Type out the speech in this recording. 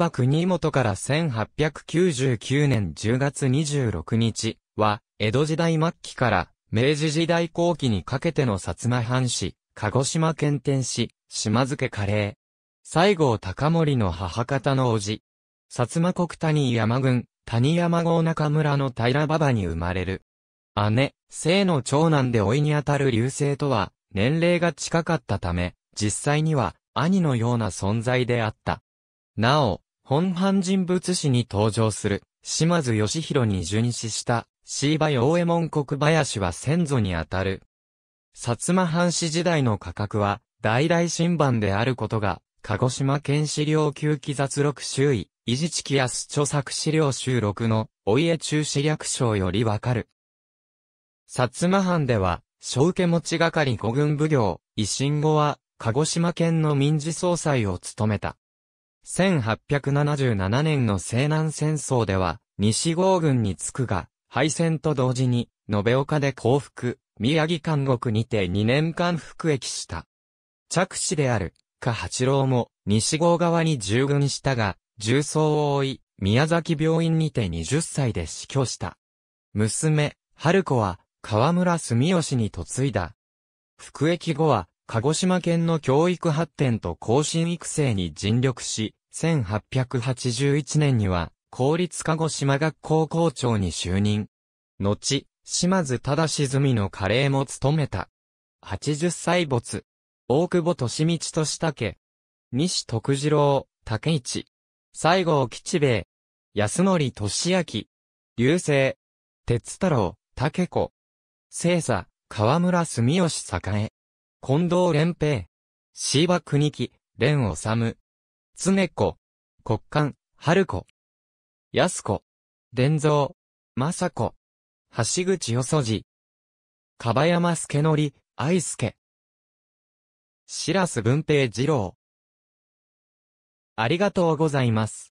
バ国元から1899年10月26日は、江戸時代末期から明治時代後期にかけての薩摩藩士、鹿児島県天使、島津家カレー。西郷隆盛の母方の叔父。薩摩国谷山郡、谷山郷中村の平馬場に生まれる。姉、生の長男でいにあたる流星とは、年齢が近かったため、実際には、兄のような存在であった。なお、本藩人物史に登場する、島津義弘に殉死した、椎葉大右衛門国林は先祖にあたる。薩摩藩士時代の価格は、大々新版であることが、鹿児島県資料級記雑録周囲、維持地記安著作資料収録の、お家中史略称よりわかる。薩摩藩では、小受け持ち係五軍奉行、維新後は、鹿児島県の民事総裁を務めた。1877年の西南戦争では、西郷軍に着くが、敗戦と同時に、延岡で降伏、宮城監獄にて2年間服役した。着手である、加八郎も、西郷側に従軍したが、重装を追い、宮崎病院にて20歳で死去した。娘、春子は、河村住吉に嫁いだ。服役後は、鹿児島県の教育発展と更新育成に尽力し、1881年には、公立鹿児島学校校長に就任。後、島津忠みのカレーも務めた。80歳没。大久保利道と家。西徳次郎、竹市。西郷吉兵衛。安典俊明。流星。鉄太郎、竹子。聖佐、河村住吉栄。近藤連平。椎葉国木、蓮治。常子。国間、春子。安子。伝蔵。政子。橋口よそじ。かばやますけのり、愛け、しらす文平二郎。ありがとうございます。